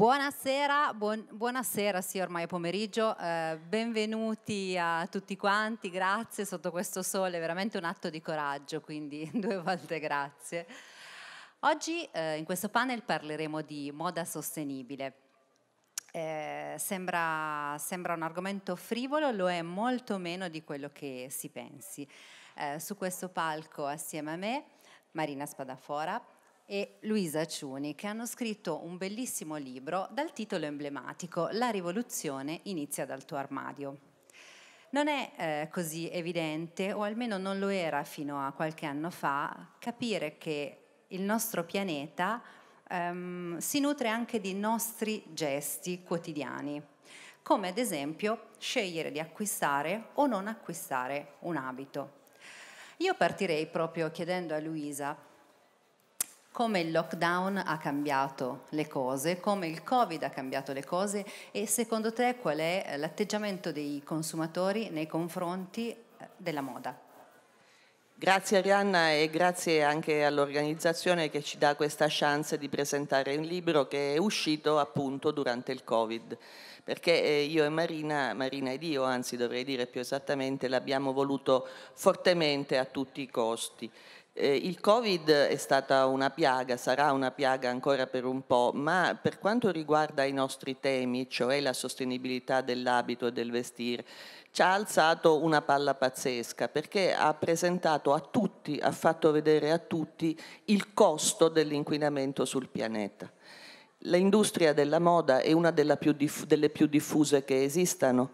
Buonasera, buon, buonasera, sì ormai è pomeriggio, eh, benvenuti a tutti quanti, grazie sotto questo sole, è veramente un atto di coraggio, quindi due volte grazie. Oggi eh, in questo panel parleremo di moda sostenibile. Eh, sembra, sembra un argomento frivolo, lo è molto meno di quello che si pensi. Eh, su questo palco assieme a me Marina Spadafora, e Luisa Ciuni che hanno scritto un bellissimo libro dal titolo emblematico La rivoluzione inizia dal tuo armadio. Non è eh, così evidente, o almeno non lo era fino a qualche anno fa, capire che il nostro pianeta ehm, si nutre anche di nostri gesti quotidiani, come ad esempio scegliere di acquistare o non acquistare un abito. Io partirei proprio chiedendo a Luisa come il lockdown ha cambiato le cose, come il Covid ha cambiato le cose e secondo te qual è eh, l'atteggiamento dei consumatori nei confronti eh, della moda? Grazie Arianna e grazie anche all'organizzazione che ci dà questa chance di presentare un libro che è uscito appunto durante il Covid perché eh, io e Marina, Marina ed io anzi dovrei dire più esattamente, l'abbiamo voluto fortemente a tutti i costi. Eh, il Covid è stata una piaga, sarà una piaga ancora per un po', ma per quanto riguarda i nostri temi, cioè la sostenibilità dell'abito e del vestire, ci ha alzato una palla pazzesca perché ha presentato a tutti, ha fatto vedere a tutti il costo dell'inquinamento sul pianeta. L'industria della moda è una più delle più diffuse che esistano,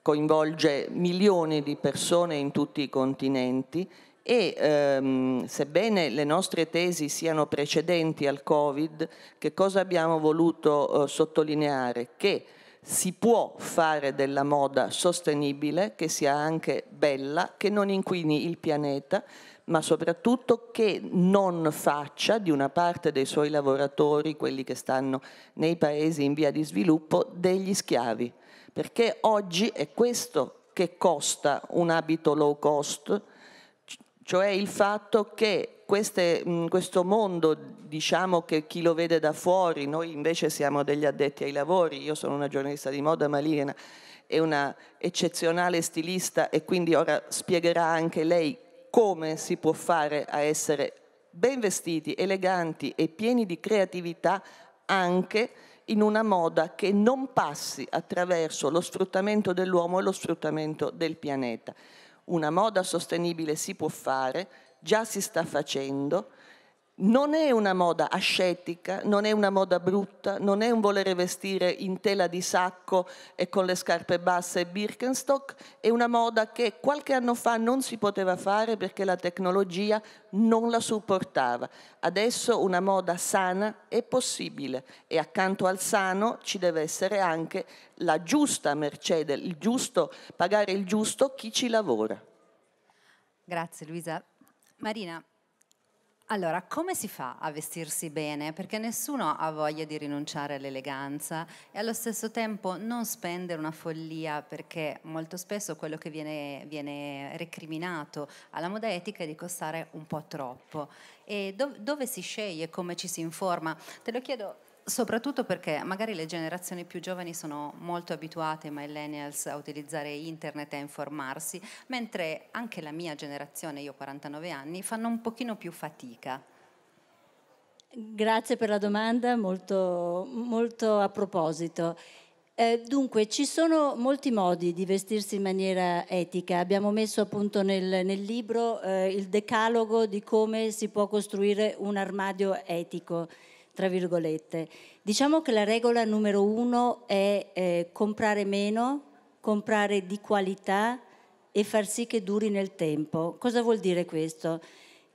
coinvolge milioni di persone in tutti i continenti e ehm, sebbene le nostre tesi siano precedenti al Covid, che cosa abbiamo voluto eh, sottolineare? Che si può fare della moda sostenibile, che sia anche bella, che non inquini il pianeta, ma soprattutto che non faccia di una parte dei suoi lavoratori, quelli che stanno nei paesi in via di sviluppo, degli schiavi. Perché oggi è questo che costa un abito low cost, cioè il fatto che queste, questo mondo, diciamo che chi lo vede da fuori, noi invece siamo degli addetti ai lavori, io sono una giornalista di moda, ma Lirena è una eccezionale stilista e quindi ora spiegherà anche lei come si può fare a essere ben vestiti, eleganti e pieni di creatività anche in una moda che non passi attraverso lo sfruttamento dell'uomo e lo sfruttamento del pianeta. Una moda sostenibile si può fare, già si sta facendo, non è una moda ascetica, non è una moda brutta, non è un volere vestire in tela di sacco e con le scarpe basse e Birkenstock, è una moda che qualche anno fa non si poteva fare perché la tecnologia non la supportava. Adesso una moda sana è possibile e accanto al sano ci deve essere anche la giusta mercede, il giusto, pagare il giusto chi ci lavora. Grazie Luisa. Marina, allora, come si fa a vestirsi bene? Perché nessuno ha voglia di rinunciare all'eleganza e allo stesso tempo non spendere una follia perché molto spesso quello che viene, viene recriminato alla moda etica è di costare un po' troppo. E do, dove si sceglie, come ci si informa? Te lo chiedo soprattutto perché magari le generazioni più giovani sono molto abituate, millennials, a utilizzare internet e a informarsi, mentre anche la mia generazione, io ho 49 anni, fanno un pochino più fatica. Grazie per la domanda, molto, molto a proposito. Eh, dunque, ci sono molti modi di vestirsi in maniera etica. Abbiamo messo appunto nel, nel libro eh, il decalogo di come si può costruire un armadio etico tra virgolette. Diciamo che la regola numero uno è eh, comprare meno, comprare di qualità e far sì che duri nel tempo. Cosa vuol dire questo?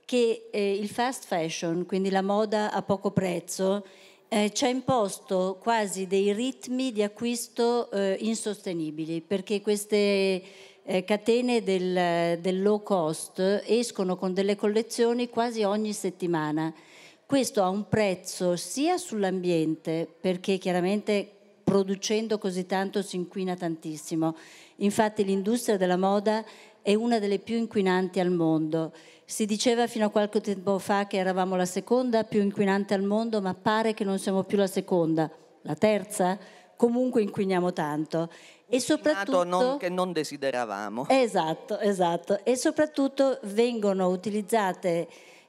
Che eh, il fast fashion, quindi la moda a poco prezzo, eh, ci ha imposto quasi dei ritmi di acquisto eh, insostenibili, perché queste eh, catene del, del low cost escono con delle collezioni quasi ogni settimana questo ha un prezzo sia sull'ambiente, perché chiaramente producendo così tanto si inquina tantissimo. Infatti l'industria della moda è una delle più inquinanti al mondo. Si diceva fino a qualche tempo fa che eravamo la seconda più inquinante al mondo, ma pare che non siamo più la seconda, la terza. Comunque inquiniamo tanto. E soprattutto... Non, che non desideravamo. Esatto, esatto. E soprattutto vengono utilizzate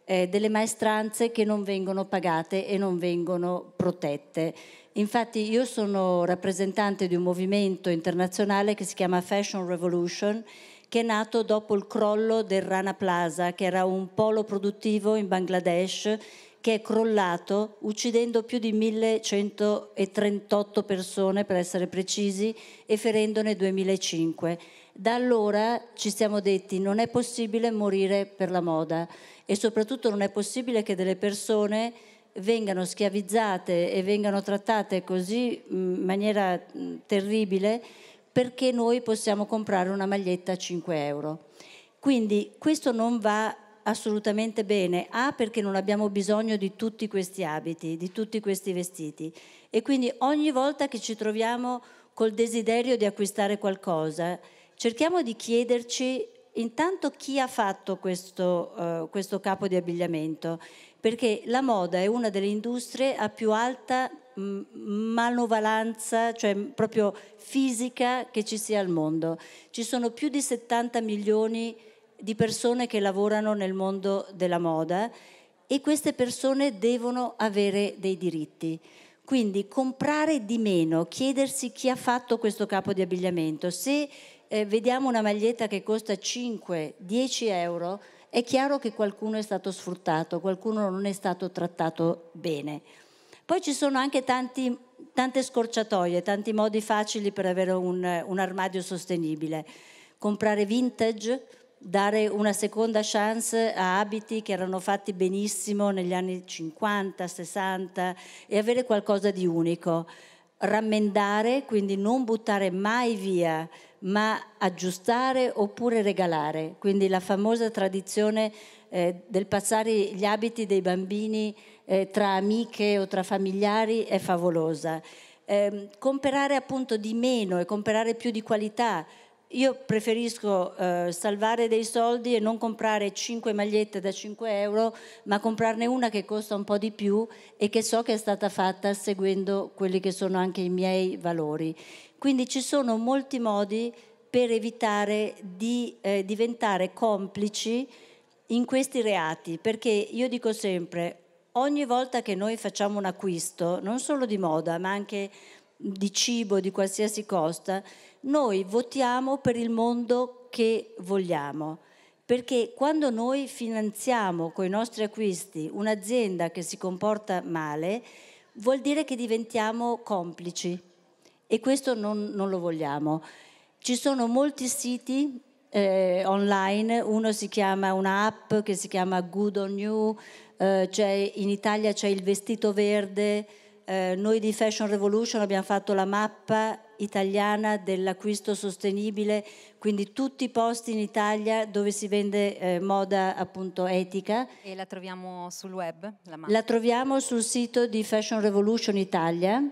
eh, delle maestranze che non vengono pagate e non vengono protette. Infatti io sono rappresentante di un movimento internazionale che si chiama Fashion Revolution che è nato dopo il crollo del Rana Plaza, che era un polo produttivo in Bangladesh che è crollato uccidendo più di 1138 persone per essere precisi e ferendone 2005. Da allora ci siamo detti non è possibile morire per la moda e soprattutto non è possibile che delle persone vengano schiavizzate e vengano trattate così in maniera terribile perché noi possiamo comprare una maglietta a 5 euro. Quindi questo non va assolutamente bene, A perché non abbiamo bisogno di tutti questi abiti, di tutti questi vestiti e quindi ogni volta che ci troviamo col desiderio di acquistare qualcosa, cerchiamo di chiederci intanto chi ha fatto questo, uh, questo capo di abbigliamento, perché la moda è una delle industrie a più alta mm, manovalanza, cioè proprio fisica che ci sia al mondo. Ci sono più di 70 milioni di persone che lavorano nel mondo della moda e queste persone devono avere dei diritti. Quindi comprare di meno, chiedersi chi ha fatto questo capo di abbigliamento, se eh, vediamo una maglietta che costa 5-10 euro, è chiaro che qualcuno è stato sfruttato, qualcuno non è stato trattato bene. Poi ci sono anche tanti, tante scorciatoie, tanti modi facili per avere un, un armadio sostenibile. Comprare vintage, dare una seconda chance a abiti che erano fatti benissimo negli anni 50, 60 e avere qualcosa di unico rammendare, quindi non buttare mai via, ma aggiustare oppure regalare. Quindi la famosa tradizione eh, del passare gli abiti dei bambini eh, tra amiche o tra familiari è favolosa. Eh, comprare appunto di meno e comprare più di qualità io preferisco eh, salvare dei soldi e non comprare 5 magliette da 5 euro, ma comprarne una che costa un po' di più e che so che è stata fatta seguendo quelli che sono anche i miei valori. Quindi ci sono molti modi per evitare di eh, diventare complici in questi reati, perché io dico sempre, ogni volta che noi facciamo un acquisto, non solo di moda, ma anche di cibo, di qualsiasi costa, noi votiamo per il mondo che vogliamo. Perché quando noi finanziamo con i nostri acquisti un'azienda che si comporta male, vuol dire che diventiamo complici e questo non, non lo vogliamo. Ci sono molti siti eh, online, uno si chiama un'app che si chiama Good on You, eh, cioè in Italia c'è il vestito verde, eh, noi di Fashion Revolution abbiamo fatto la mappa italiana dell'acquisto sostenibile, quindi tutti i posti in Italia dove si vende eh, moda appunto etica. E la troviamo sul web? La, la troviamo sul sito di Fashion Revolution Italia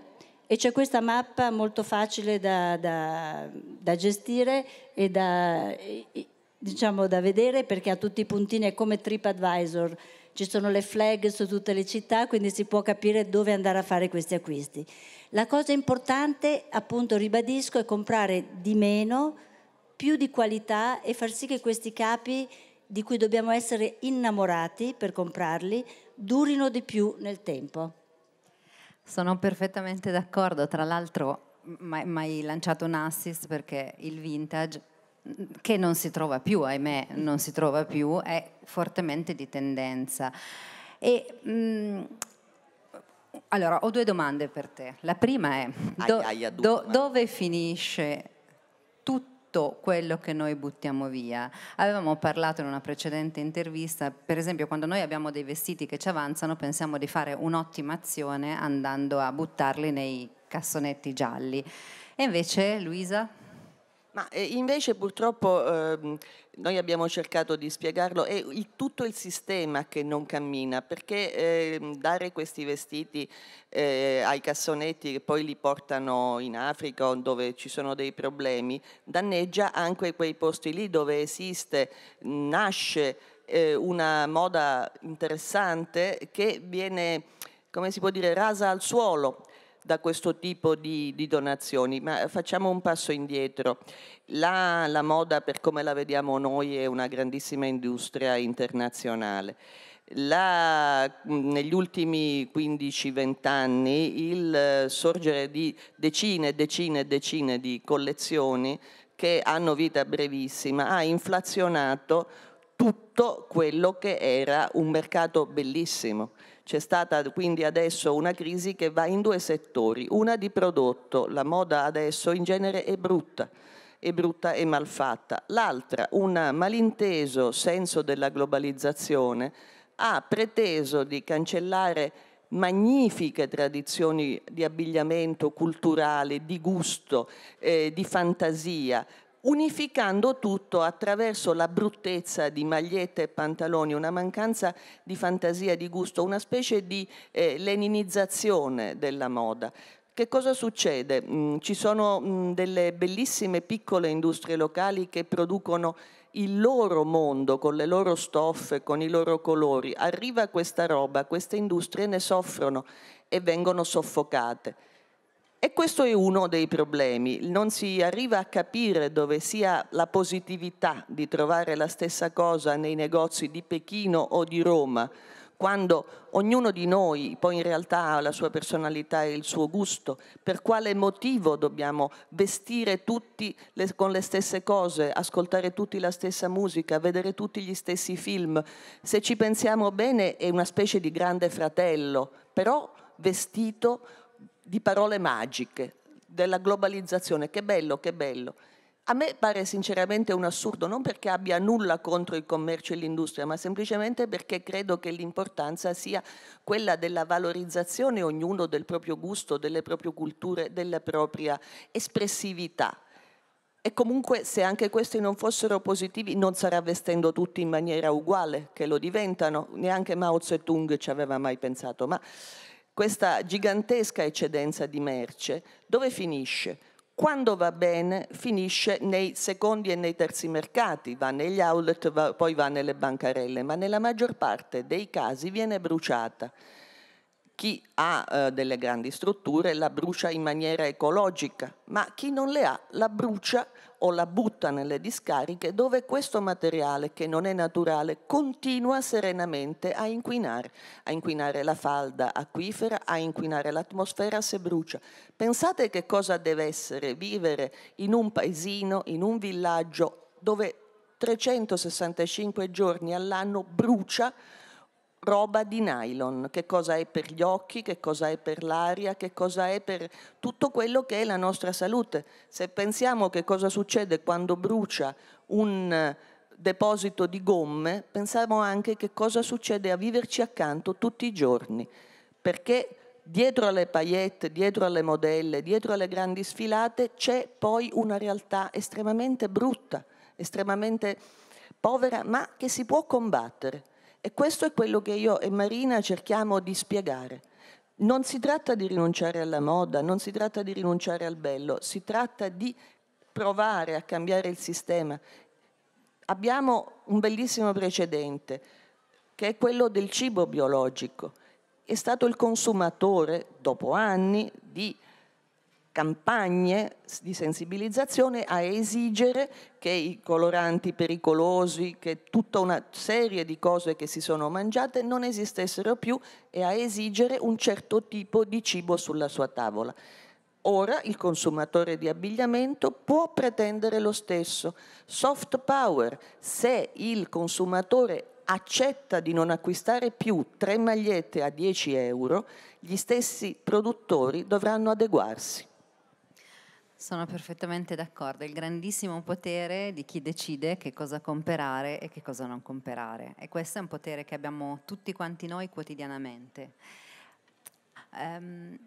e c'è questa mappa molto facile da, da, da gestire e da, diciamo, da vedere perché ha tutti i puntini, è come TripAdvisor, ci sono le flag su tutte le città, quindi si può capire dove andare a fare questi acquisti. La cosa importante, appunto, ribadisco, è comprare di meno, più di qualità e far sì che questi capi di cui dobbiamo essere innamorati per comprarli durino di più nel tempo. Sono perfettamente d'accordo, tra l'altro mai, hai lanciato un assist perché il vintage che non si trova più, ahimè, non si trova più, è fortemente di tendenza. E mh, allora, ho due domande per te. La prima è do, Aiaia, do, dove finisce tutto? quello che noi buttiamo via. Avevamo parlato in una precedente intervista, per esempio quando noi abbiamo dei vestiti che ci avanzano pensiamo di fare un'ottima azione andando a buttarli nei cassonetti gialli. E invece Luisa? Ma eh, invece purtroppo ehm, noi abbiamo cercato di spiegarlo, è il, tutto il sistema che non cammina, perché ehm, dare questi vestiti eh, ai cassonetti che poi li portano in Africa dove ci sono dei problemi, danneggia anche quei posti lì dove esiste, nasce eh, una moda interessante che viene come si può dire, rasa al suolo da questo tipo di, di donazioni, ma facciamo un passo indietro. La, la moda, per come la vediamo noi, è una grandissima industria internazionale. La, negli ultimi 15-20 anni il sorgere di decine e decine e decine di collezioni che hanno vita brevissima ha inflazionato tutto quello che era un mercato bellissimo. C'è stata quindi adesso una crisi che va in due settori, una di prodotto, la moda adesso in genere è brutta, è brutta e malfatta, l'altra un malinteso senso della globalizzazione ha preteso di cancellare magnifiche tradizioni di abbigliamento culturale, di gusto, eh, di fantasia, unificando tutto attraverso la bruttezza di magliette e pantaloni, una mancanza di fantasia, di gusto, una specie di eh, leninizzazione della moda. Che cosa succede? Mm, ci sono mm, delle bellissime piccole industrie locali che producono il loro mondo con le loro stoffe, con i loro colori. Arriva questa roba, queste industrie ne soffrono e vengono soffocate. E questo è uno dei problemi, non si arriva a capire dove sia la positività di trovare la stessa cosa nei negozi di Pechino o di Roma, quando ognuno di noi poi in realtà ha la sua personalità e il suo gusto, per quale motivo dobbiamo vestire tutti le, con le stesse cose, ascoltare tutti la stessa musica, vedere tutti gli stessi film. Se ci pensiamo bene è una specie di grande fratello, però vestito di parole magiche, della globalizzazione, che bello, che bello. A me pare sinceramente un assurdo, non perché abbia nulla contro il commercio e l'industria, ma semplicemente perché credo che l'importanza sia quella della valorizzazione ognuno del proprio gusto, delle proprie culture, della propria espressività. E comunque se anche questi non fossero positivi non sarà vestendo tutti in maniera uguale che lo diventano, neanche Mao Zedong ci aveva mai pensato. Ma questa gigantesca eccedenza di merce, dove finisce? Quando va bene finisce nei secondi e nei terzi mercati, va negli outlet, va, poi va nelle bancarelle, ma nella maggior parte dei casi viene bruciata chi ha eh, delle grandi strutture la brucia in maniera ecologica, ma chi non le ha la brucia o la butta nelle discariche dove questo materiale che non è naturale continua serenamente a inquinare, a inquinare la falda acquifera, a inquinare l'atmosfera se brucia. Pensate che cosa deve essere vivere in un paesino, in un villaggio dove 365 giorni all'anno brucia roba di nylon, che cosa è per gli occhi, che cosa è per l'aria, che cosa è per tutto quello che è la nostra salute. Se pensiamo che cosa succede quando brucia un eh, deposito di gomme, pensiamo anche che cosa succede a viverci accanto tutti i giorni, perché dietro alle paillette, dietro alle modelle, dietro alle grandi sfilate c'è poi una realtà estremamente brutta, estremamente povera, ma che si può combattere. E questo è quello che io e Marina cerchiamo di spiegare. Non si tratta di rinunciare alla moda, non si tratta di rinunciare al bello, si tratta di provare a cambiare il sistema. Abbiamo un bellissimo precedente, che è quello del cibo biologico. È stato il consumatore, dopo anni di campagne di sensibilizzazione a esigere che i coloranti pericolosi, che tutta una serie di cose che si sono mangiate non esistessero più e a esigere un certo tipo di cibo sulla sua tavola. Ora il consumatore di abbigliamento può pretendere lo stesso. Soft power, se il consumatore accetta di non acquistare più tre magliette a 10 euro, gli stessi produttori dovranno adeguarsi. Sono perfettamente d'accordo, il grandissimo potere di chi decide che cosa comprare e che cosa non comprare e questo è un potere che abbiamo tutti quanti noi quotidianamente. Um,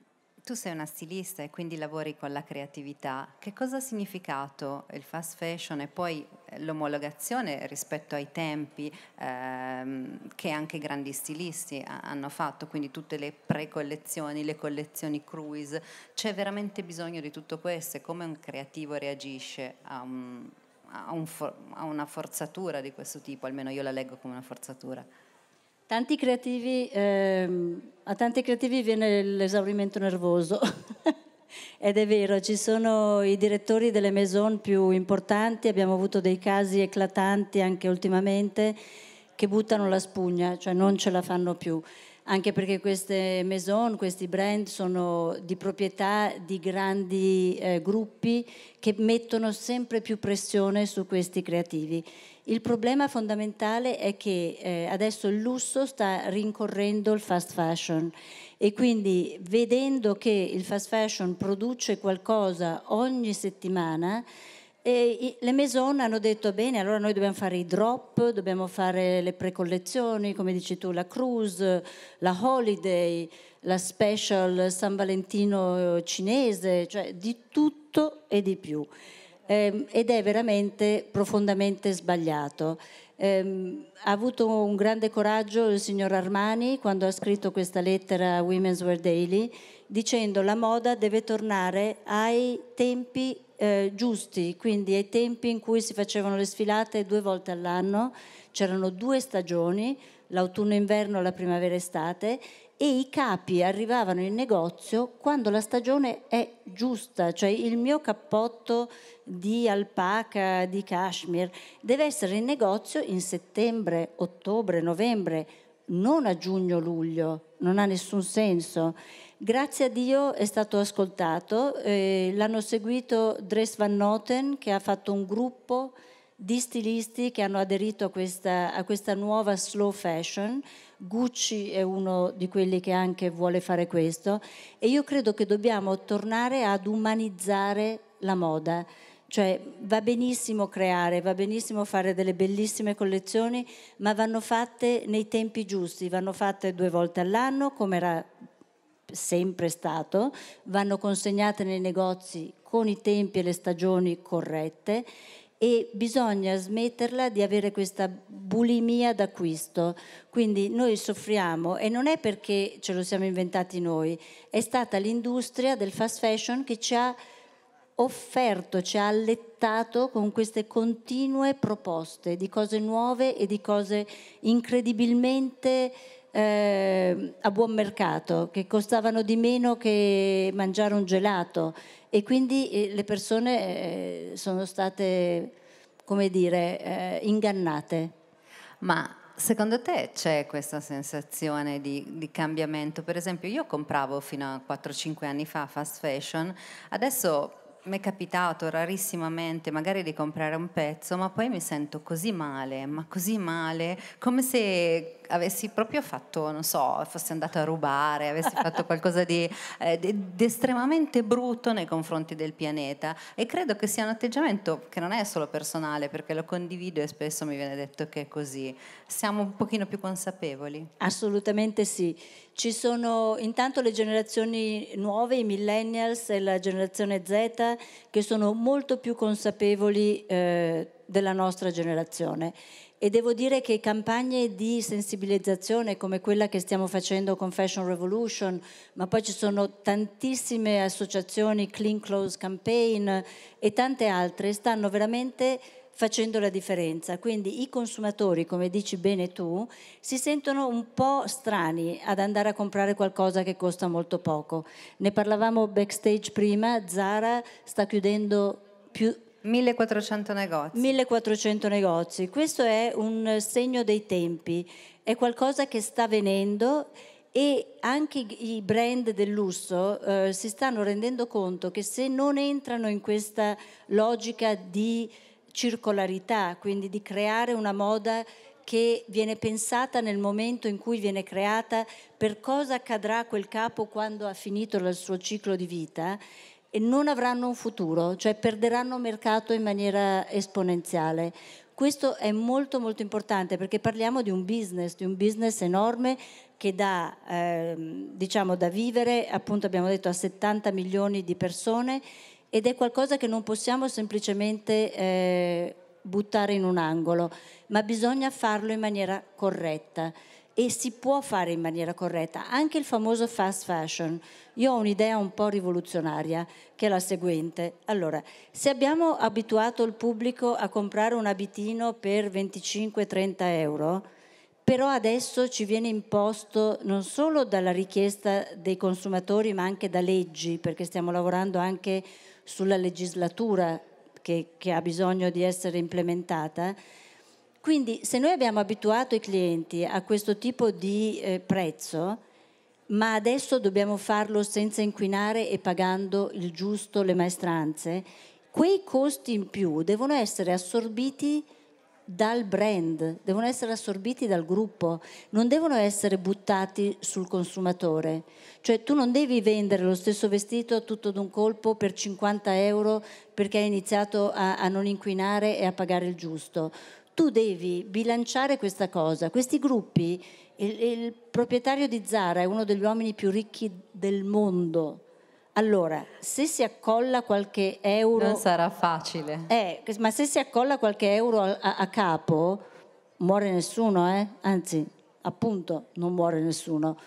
tu sei una stilista e quindi lavori con la creatività. Che cosa ha significato il fast fashion e poi eh, l'omologazione rispetto ai tempi ehm, che anche i grandi stilisti hanno fatto, quindi tutte le pre-collezioni, le collezioni cruise? C'è veramente bisogno di tutto questo e come un creativo reagisce a, un, a, un for- a una forzatura di questo tipo? Almeno io la leggo come una forzatura tanti creativi, ehm, a tanti creativi viene l'esaurimento nervoso. Ed è vero, ci sono i direttori delle maison più importanti, abbiamo avuto dei casi eclatanti anche ultimamente, che buttano la spugna, cioè non ce la fanno più anche perché queste maison, questi brand sono di proprietà di grandi eh, gruppi che mettono sempre più pressione su questi creativi. Il problema fondamentale è che eh, adesso il lusso sta rincorrendo il fast fashion e quindi vedendo che il fast fashion produce qualcosa ogni settimana, e le maison hanno detto bene, allora noi dobbiamo fare i drop, dobbiamo fare le precollezioni, come dici tu, la cruise, la holiday, la special San Valentino cinese, cioè di tutto e di più. Ehm, ed è veramente profondamente sbagliato. Ehm, ha avuto un grande coraggio il signor Armani quando ha scritto questa lettera a Women's Wear Daily dicendo la moda deve tornare ai tempi eh, giusti, quindi ai tempi in cui si facevano le sfilate due volte all'anno, c'erano due stagioni, l'autunno-inverno, e la primavera-estate, e i capi arrivavano in negozio quando la stagione è giusta, cioè il mio cappotto di alpaca, di cashmere, deve essere in negozio in settembre, ottobre, novembre, non a giugno-luglio, non ha nessun senso. Grazie a Dio è stato ascoltato, eh, l'hanno seguito Dres Van Noten che ha fatto un gruppo di stilisti che hanno aderito a questa, a questa nuova slow fashion. Gucci è uno di quelli che anche vuole fare questo e io credo che dobbiamo tornare ad umanizzare la moda. Cioè va benissimo creare, va benissimo fare delle bellissime collezioni, ma vanno fatte nei tempi giusti, vanno fatte due volte all'anno, come era sempre stato, vanno consegnate nei negozi con i tempi e le stagioni corrette e bisogna smetterla di avere questa bulimia d'acquisto. Quindi noi soffriamo e non è perché ce lo siamo inventati noi, è stata l'industria del fast fashion che ci ha offerto, ci ha allettato con queste continue proposte di cose nuove e di cose incredibilmente eh, a buon mercato, che costavano di meno che mangiare un gelato e quindi eh, le persone eh, sono state, come dire, eh, ingannate. Ma secondo te c'è questa sensazione di, di, cambiamento? Per esempio io compravo fino a 4-5 anni fa fast fashion, adesso mi è capitato rarissimamente magari di comprare un pezzo, ma poi mi sento così male, ma così male, come se avessi proprio fatto, non so, fossi andato a rubare, avessi fatto qualcosa di, eh, di estremamente brutto nei confronti del pianeta. E credo che sia un atteggiamento che non è solo personale, perché lo condivido e spesso mi viene detto che è così, siamo un pochino più consapevoli. Assolutamente sì. Ci sono intanto le generazioni nuove, i millennials e la generazione Z, che sono molto più consapevoli eh, della nostra generazione. E devo dire che campagne di sensibilizzazione come quella che stiamo facendo con Fashion Revolution, ma poi ci sono tantissime associazioni, Clean Clothes Campaign e tante altre, stanno veramente facendo la differenza. Quindi i consumatori, come dici bene tu, si sentono un po' strani ad andare a comprare qualcosa che costa molto poco. Ne parlavamo backstage prima, Zara sta chiudendo più 1400 negozi. 1400 negozi. Questo è un segno dei tempi, è qualcosa che sta venendo e anche i brand del lusso eh, si stanno rendendo conto che se non entrano in questa logica di circolarità, quindi di creare una moda che viene pensata nel momento in cui viene creata, per cosa accadrà quel capo quando ha finito il suo ciclo di vita e non avranno un futuro, cioè perderanno mercato in maniera esponenziale. Questo è molto molto importante perché parliamo di un business, di un business enorme che dà, eh, diciamo, da vivere, appunto abbiamo detto, a 70 milioni di persone ed è qualcosa che non possiamo semplicemente eh, buttare in un angolo, ma bisogna farlo in maniera corretta e si può fare in maniera corretta. Anche il famoso fast fashion. Io ho un'idea un po' rivoluzionaria che è la seguente. Allora, se abbiamo abituato il pubblico a comprare un abitino per 25-30 euro, però adesso ci viene imposto non solo dalla richiesta dei consumatori ma anche da leggi, perché stiamo lavorando anche sulla legislatura che, che ha bisogno di essere implementata. Quindi se noi abbiamo abituato i clienti a questo tipo di eh, prezzo, ma adesso dobbiamo farlo senza inquinare e pagando il giusto le maestranze, quei costi in più devono essere assorbiti dal brand, devono essere assorbiti dal gruppo, non devono essere buttati sul consumatore. Cioè tu non devi vendere lo stesso vestito tutto d'un colpo per 50 euro perché hai iniziato a, a non inquinare e a pagare il giusto. Tu devi bilanciare questa cosa. Questi gruppi, il, il proprietario di Zara è uno degli uomini più ricchi del mondo allora, se si accolla qualche euro... Non sarà facile. Eh, ma se si accolla qualche euro a, a, capo, muore nessuno, eh? Anzi, appunto, non muore nessuno.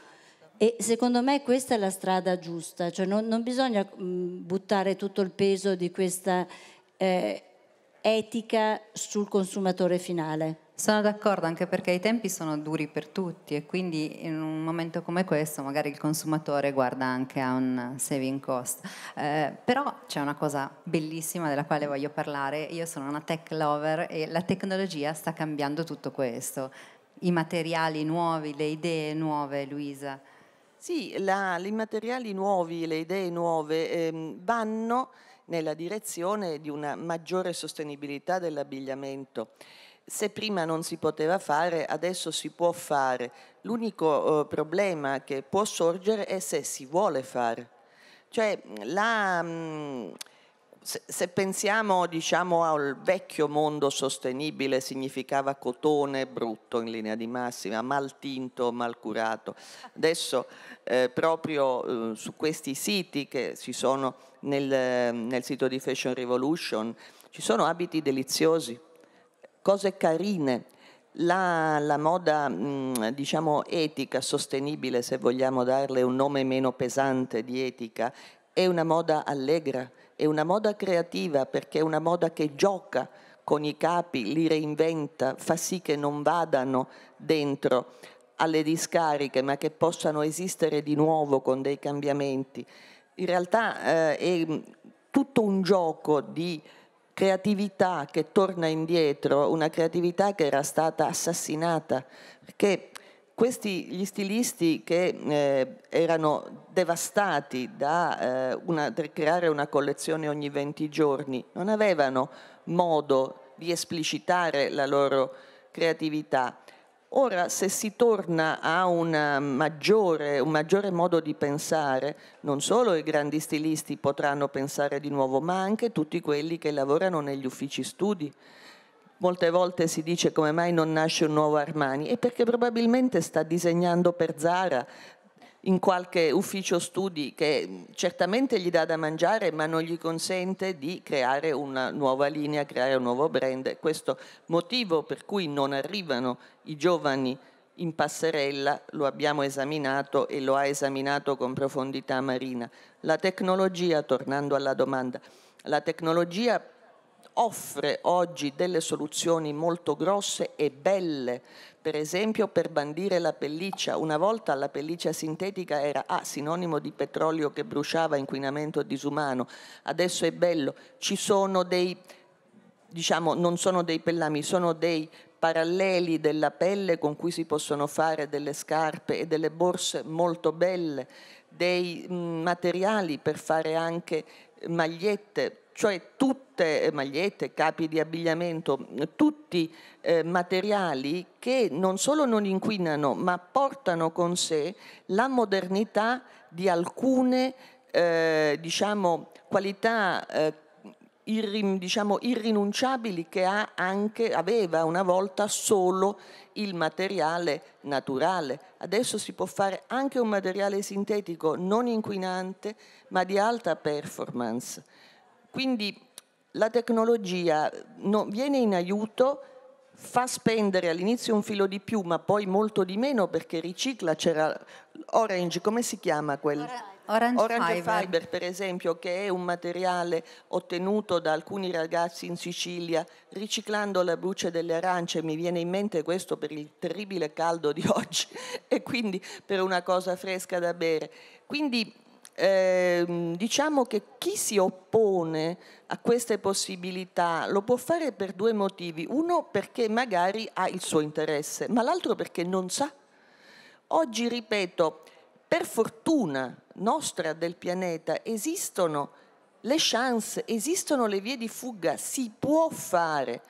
E secondo me questa è la strada giusta, cioè non, non bisogna buttare tutto il peso di questa eh, etica sul consumatore finale. Sono d'accordo anche perché i tempi sono duri per tutti e quindi in un momento come questo magari il consumatore guarda anche a un saving cost. Eh, però c'è una cosa bellissima della quale voglio parlare, io sono una tech lover e la tecnologia sta cambiando tutto questo, i materiali nuovi, le idee nuove Luisa. Sì, la, i materiali nuovi, le idee nuove ehm, vanno nella direzione di una maggiore sostenibilità dell'abbigliamento. Se prima non si poteva fare, adesso si può fare. L'unico eh, problema che può sorgere è se si vuole fare. Cioè, la, mh, mm, se, se, pensiamo diciamo, al vecchio mondo sostenibile, significava cotone brutto in linea di massima, mal tinto, mal curato. Adesso eh, proprio eh, su questi siti che ci sono nel, nel sito di Fashion Revolution ci sono abiti deliziosi cose carine, la, la moda diciamo etica, sostenibile se vogliamo darle un nome meno pesante di etica, è una moda allegra, è una moda creativa perché è una moda che gioca con i capi, li reinventa, fa sì che non vadano dentro alle discariche ma che possano esistere di nuovo con dei cambiamenti. In realtà eh, è tutto un gioco di creatività che torna indietro, una creatività che era stata assassinata, perché questi gli stilisti che eh, erano devastati da eh, una, creare una collezione ogni 20 giorni non avevano modo di esplicitare la loro creatività Ora, se si torna a maggiore, un maggiore modo di pensare, non solo i grandi stilisti potranno pensare di nuovo, ma anche tutti quelli che lavorano negli uffici studi. Molte volte si dice come mai non nasce un nuovo Armani, è perché probabilmente sta disegnando per Zara, in qualche ufficio studi che certamente gli dà da mangiare ma non gli consente di creare una nuova linea, creare un nuovo brand. Questo motivo per cui non arrivano i giovani in passerella lo abbiamo esaminato e lo ha esaminato con profondità Marina. La tecnologia, tornando alla domanda, la tecnologia offre oggi delle soluzioni molto grosse e belle per esempio per bandire la pelliccia. Una volta la pelliccia sintetica era ah, sinonimo di petrolio che bruciava, inquinamento disumano, adesso è bello. Ci sono dei, diciamo, non sono dei pellami, sono dei paralleli della pelle con cui si possono fare delle scarpe e delle borse molto belle, dei materiali per fare anche magliette, cioè tutte eh, magliette, capi di abbigliamento, tutti eh, materiali che non solo non inquinano, ma portano con sé la modernità di alcune eh, diciamo, qualità eh, irri, diciamo, irrinunciabili che anche, aveva una volta solo il materiale naturale. Adesso si può fare anche un materiale sintetico non inquinante, ma di alta performance. Quindi la tecnologia no, viene in aiuto, fa spendere all'inizio un filo di più, ma poi molto di meno perché ricicla. C'era Orange, come si chiama quel? Orange, Orange fiber. fiber, per esempio, che è un materiale ottenuto da alcuni ragazzi in Sicilia riciclando la bruce delle arance. Mi viene in mente questo per il terribile caldo di oggi e quindi per una cosa fresca da bere. Quindi eh, diciamo che chi si oppone a queste possibilità lo può fare per due motivi. Uno perché magari ha il suo interesse, ma l'altro perché non sa. Oggi, ripeto, per fortuna nostra del pianeta esistono le chance, esistono le vie di fuga, si può fare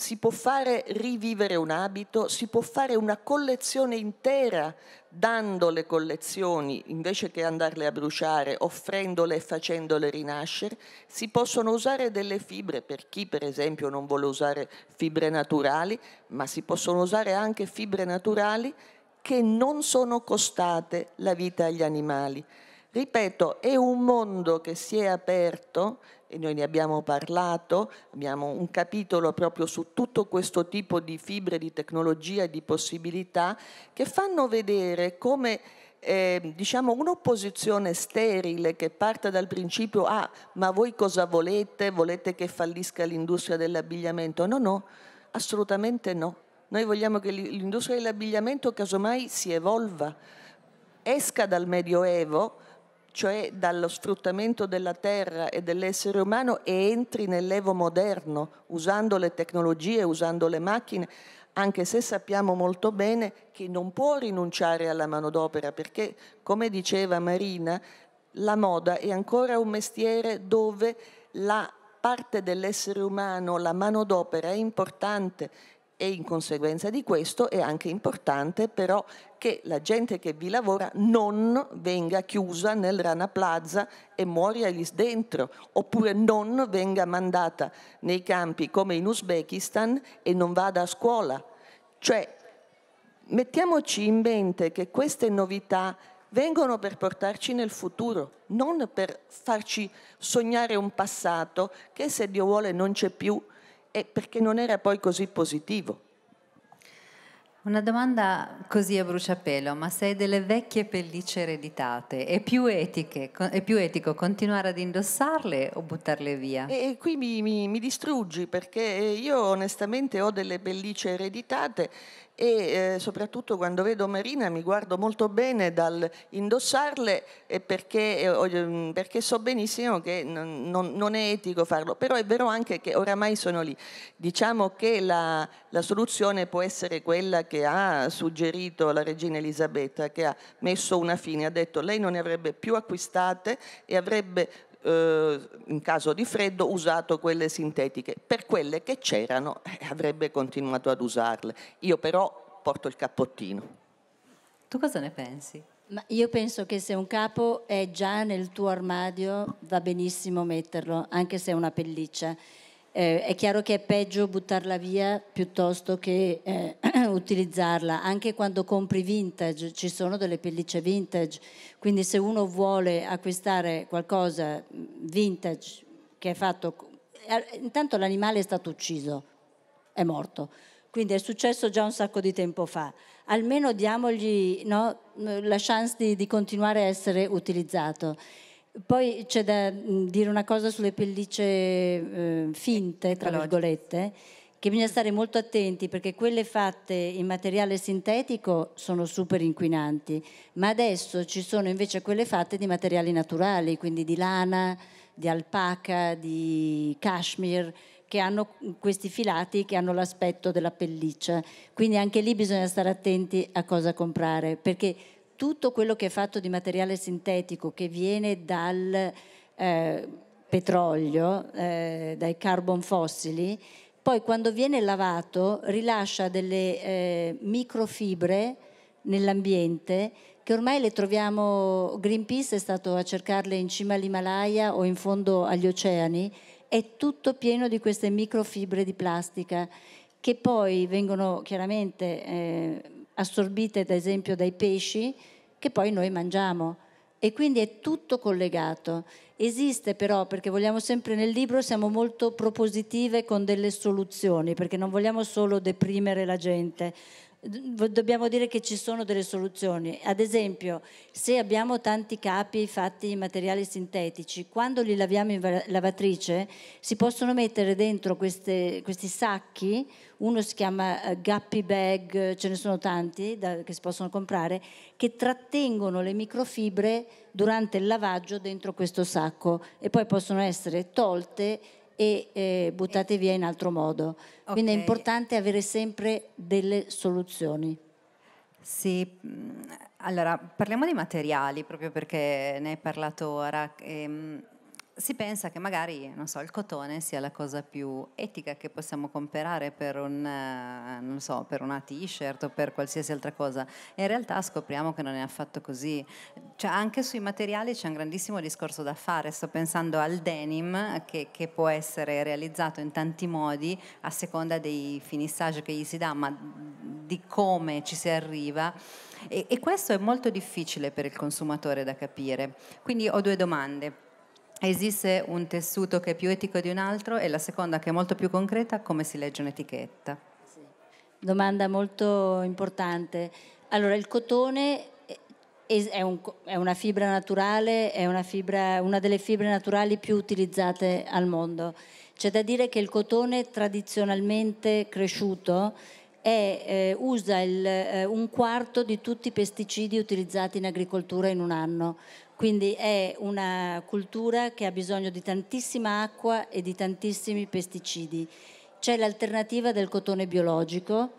si può fare rivivere un abito, si può fare una collezione intera dando le collezioni invece che andarle a bruciare, offrendole e facendole rinascere, si possono usare delle fibre per chi per esempio non vuole usare fibre naturali, ma si possono usare anche fibre naturali che non sono costate la vita agli animali. Ripeto, è un mondo che si è aperto e noi ne abbiamo parlato, abbiamo un capitolo proprio su tutto questo tipo di fibre, di tecnologia e di possibilità che fanno vedere come eh, diciamo un'opposizione sterile che parte dal principio ah ma voi cosa volete? Volete che fallisca l'industria dell'abbigliamento? No, no, assolutamente no. Noi vogliamo che l'industria dell'abbigliamento casomai si evolva, esca dal Medioevo cioè dallo sfruttamento della terra e dell'essere umano e entri nell'evo moderno usando le tecnologie, usando le macchine, anche se sappiamo molto bene che non può rinunciare alla manodopera perché, come diceva Marina, la moda è ancora un mestiere dove la parte dell'essere umano, la manodopera è importante e in conseguenza di questo è anche importante però che la gente che vi lavora non venga chiusa nel Rana Plaza e muoia lì dentro, oppure non venga mandata nei campi come in Uzbekistan e non vada a scuola. Cioè, mettiamoci in mente che queste novità vengono per portarci nel futuro, non per farci sognare un passato che se Dio vuole non c'è più, e perché non era poi così positivo. Una domanda così a bruciapelo, ma se hai delle vecchie pellicce ereditate, è più, etiche, è più etico continuare ad indossarle o buttarle via? E, qui mi, mi, mi distruggi perché io onestamente ho delle pellicce ereditate e eh, soprattutto quando vedo Marina mi guardo molto bene dal indossarle eh, perché, eh, mm, perché so benissimo che non, non, non, è etico farlo, però è vero anche che oramai sono lì. Diciamo che la, la soluzione può essere quella che ha suggerito la regina Elisabetta, che ha messo una fine, ha detto lei non ne avrebbe più acquistate e avrebbe eh, in caso di freddo usato quelle sintetiche, per quelle che c'erano eh, avrebbe continuato ad usarle. Io però porto il cappottino. Tu cosa ne pensi? Ma io penso che se un capo è già nel tuo armadio va benissimo metterlo, anche se è una pelliccia eh, è chiaro che è peggio buttarla via piuttosto che eh, utilizzarla. Anche quando compri vintage ci sono delle pellicce vintage, quindi se uno vuole acquistare qualcosa mm, vintage che è fatto... Eh, intanto l'animale è stato ucciso, è morto quindi è successo già un sacco di tempo fa. Almeno diamogli no, la chance di, di continuare a essere utilizzato. Poi c'è da mm, dire una cosa sulle pellicce eh, finte, tra virgolette, che bisogna stare molto attenti perché quelle fatte in materiale sintetico sono super inquinanti, ma adesso ci sono invece quelle fatte di materiali naturali, quindi di lana, di alpaca, di cashmere, che hanno questi filati che hanno l'aspetto della pelliccia. Quindi anche lì bisogna stare attenti a cosa comprare, perché tutto quello che è fatto di materiale sintetico che viene dal eh, petrolio, eh, dai carbon fossili, poi quando viene lavato rilascia delle eh, microfibre nell'ambiente che ormai le troviamo, Greenpeace è stato a cercarle in cima all'Himalaya o in fondo agli oceani, è tutto pieno di queste microfibre di plastica che poi vengono chiaramente eh, assorbite ad esempio dai pesci che poi noi mangiamo. E quindi è tutto collegato. Esiste però, perché vogliamo sempre nel libro, siamo molto propositive con delle soluzioni, perché non vogliamo solo deprimere la gente, dobbiamo dire che ci sono delle soluzioni. Ad esempio, se abbiamo tanti capi fatti in materiali sintetici, quando li laviamo in lavatrice si possono mettere dentro queste, questi sacchi, uno si chiama eh, guppy bag, ce ne sono tanti da, che si possono comprare, che trattengono le microfibre durante il lavaggio dentro questo sacco e poi possono essere tolte e eh, buttate via in altro modo. Okay. Quindi è importante avere sempre delle soluzioni. Sì, mm, allora parliamo di materiali proprio perché ne hai parlato ora. Ehm si pensa che magari so, il cotone sia la cosa più etica che possiamo comprare per, un, eh, so, per una t-shirt o per qualsiasi altra cosa. E in realtà scopriamo che non è affatto così. Cioè, anche sui materiali c'è un grandissimo discorso da fare. Sto pensando al denim che, che può essere realizzato in tanti modi a seconda dei finissage che gli si dà, ma di come ci si arriva. E, e questo è molto difficile per il consumatore da capire. Quindi ho due domande esiste un tessuto che è più etico di un altro e la seconda che è molto più concreta, come si legge un'etichetta? Sì. Domanda molto importante. Allora, il cotone è, un, è, una fibra naturale, è una, fibra, una delle fibre naturali più utilizzate al mondo. C'è da dire che il cotone tradizionalmente cresciuto è, eh, usa il, eh, un quarto di tutti i pesticidi utilizzati in agricoltura in un anno. Quindi è una cultura che ha bisogno di tantissima acqua e di tantissimi pesticidi. C'è l'alternativa del cotone biologico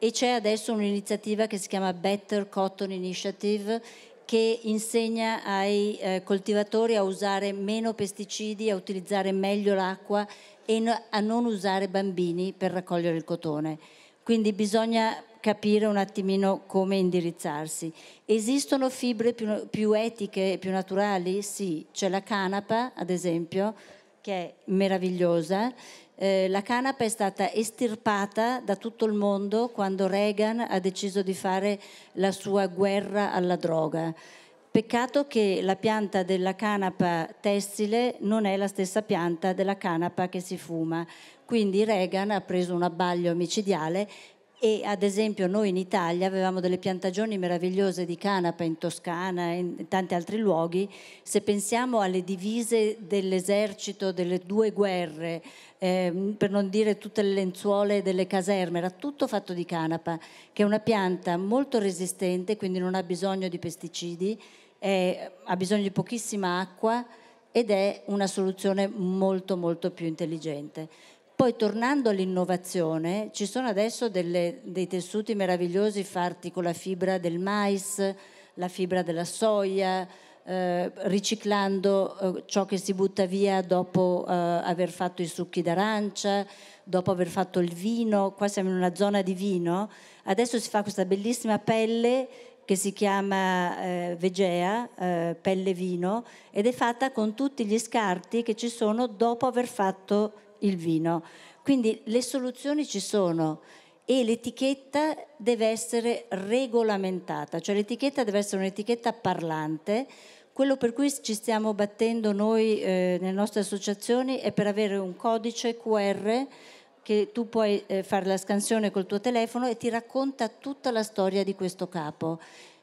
e c'è adesso un'iniziativa che si chiama Better Cotton Initiative che insegna ai eh, coltivatori a usare meno pesticidi, a utilizzare meglio l'acqua e no, a non usare bambini per raccogliere il cotone. Quindi bisogna capire un attimino come indirizzarsi. Esistono fibre più, più etiche, più naturali? Sì, c'è la canapa, ad esempio, che è meravigliosa. Eh, la canapa è stata estirpata da tutto il mondo quando Reagan ha deciso di fare la sua guerra alla droga. Peccato che la pianta della canapa tessile non è la stessa pianta della canapa che si fuma. Quindi Reagan ha preso un abbaglio micidiale e ad esempio noi in Italia avevamo delle piantagioni meravigliose di canapa in Toscana e in tanti altri luoghi, se pensiamo alle divise dell'esercito delle due guerre, eh, per non dire tutte le lenzuole delle caserme, era tutto fatto di canapa, che è una pianta molto resistente, quindi non ha bisogno di pesticidi, è, ha bisogno di pochissima acqua ed è una soluzione molto molto più intelligente. Poi tornando all'innovazione, ci sono adesso delle, dei tessuti meravigliosi fatti con la fibra del mais, la fibra della soia, eh, riciclando eh, ciò che si butta via dopo eh, aver fatto i succhi d'arancia, dopo aver fatto il vino, qua siamo in una zona di vino, adesso si fa questa bellissima pelle che si chiama eh, Vegea, eh, pelle vino, ed è fatta con tutti gli scarti che ci sono dopo aver fatto il vino. Quindi le soluzioni ci sono e l'etichetta deve essere regolamentata, cioè l'etichetta deve essere un'etichetta parlante. Quello per cui ci stiamo battendo noi eh, nelle nostre associazioni è per avere un codice QR che tu puoi eh, fare la scansione col tuo telefono e ti racconta tutta la storia di questo capo.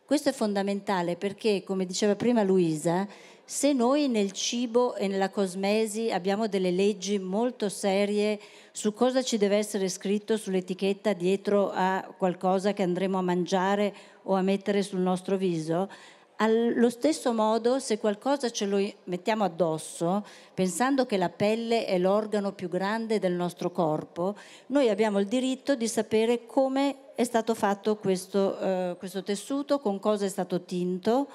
Questo è fondamentale perché, come diceva prima Luisa, se noi nel cibo e nella cosmesi abbiamo delle leggi molto serie su cosa ci deve essere scritto sull'etichetta dietro a qualcosa che andremo a mangiare o a mettere sul nostro viso, allo stesso modo se qualcosa ce lo mettiamo addosso, pensando che la pelle è l'organo più grande del nostro corpo, noi abbiamo il diritto di sapere come è stato fatto questo, eh, questo tessuto, con cosa è stato tinto,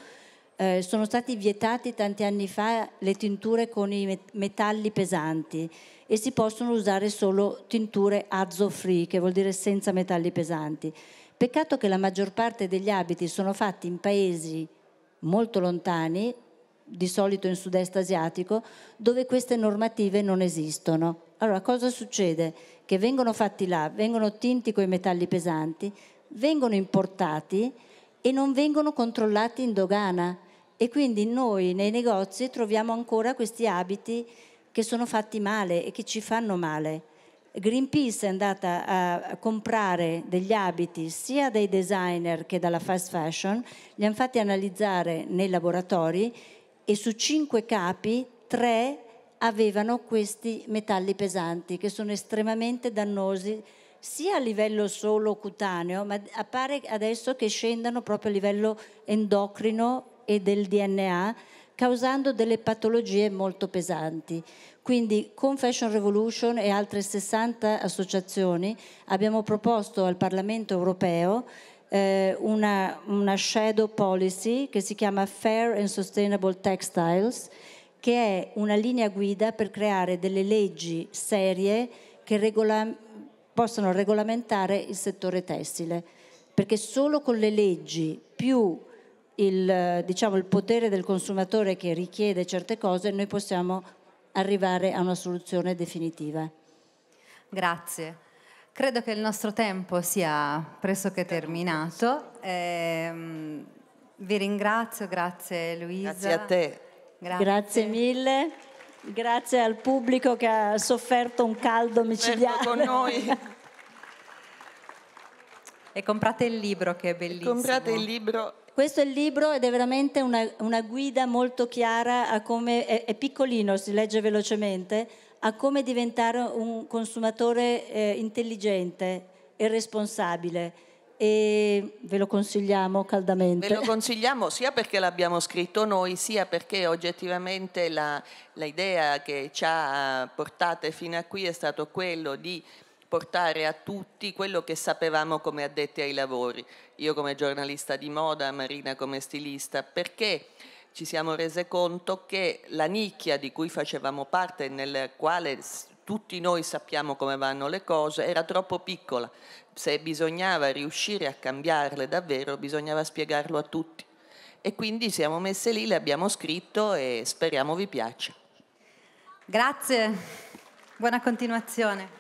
eh, sono stati vietati tanti anni fa le tinture con i metalli pesanti e si possono usare solo tinture azo-free, che vuol dire senza metalli pesanti. Peccato che la maggior parte degli abiti sono fatti in paesi molto lontani, di solito in sud-est asiatico, dove queste normative non esistono. Allora, cosa succede? Che vengono fatti là, vengono tinti con i metalli pesanti, vengono importati e non vengono controllati in dogana e quindi noi nei negozi troviamo ancora questi abiti che sono fatti male e che ci fanno male. Greenpeace è andata a comprare degli abiti sia dai designer che dalla fast fashion, li hanno fatti analizzare nei laboratori e su cinque capi tre avevano questi metalli pesanti che sono estremamente dannosi sia a livello solo cutaneo, ma appare adesso che scendano proprio a livello endocrino e del DNA, causando delle patologie molto pesanti. Quindi con Fashion Revolution e altre 60 associazioni abbiamo proposto al Parlamento europeo eh, una, una shadow policy che si chiama Fair and Sustainable Textiles, che è una linea guida per creare delle leggi serie che regola- possano regolamentare il settore tessile, perché solo con le leggi più il, diciamo, il potere del consumatore che richiede certe cose, noi possiamo arrivare a una soluzione definitiva. Grazie. Credo che il nostro tempo sia pressoché terminato. Eh, vi ringrazio, grazie Luisa. Grazie a te. Grazie. grazie, mille. Grazie al pubblico che ha sofferto un caldo micidiale. Con noi. e comprate il libro che è bellissimo. E comprate il libro questo è il libro ed è veramente una, una guida molto chiara a come, è, è, piccolino, si legge velocemente, a come diventare un consumatore eh, intelligente e responsabile. E ve lo consigliamo caldamente. Ve lo consigliamo sia perché l'abbiamo scritto noi, sia perché oggettivamente l'idea che ci ha portate fino a qui è stato quello di portare a tutti quello che sapevamo come addetti ai lavori. Io come giornalista di moda, Marina come stilista, perché ci siamo rese conto che la nicchia di cui facevamo parte e nella quale tutti noi sappiamo come vanno le cose, era troppo piccola. Se bisognava riuscire a cambiarle davvero, bisognava spiegarlo a tutti. E quindi siamo messe lì, le abbiamo scritto e speriamo vi piaccia. Grazie, buona continuazione.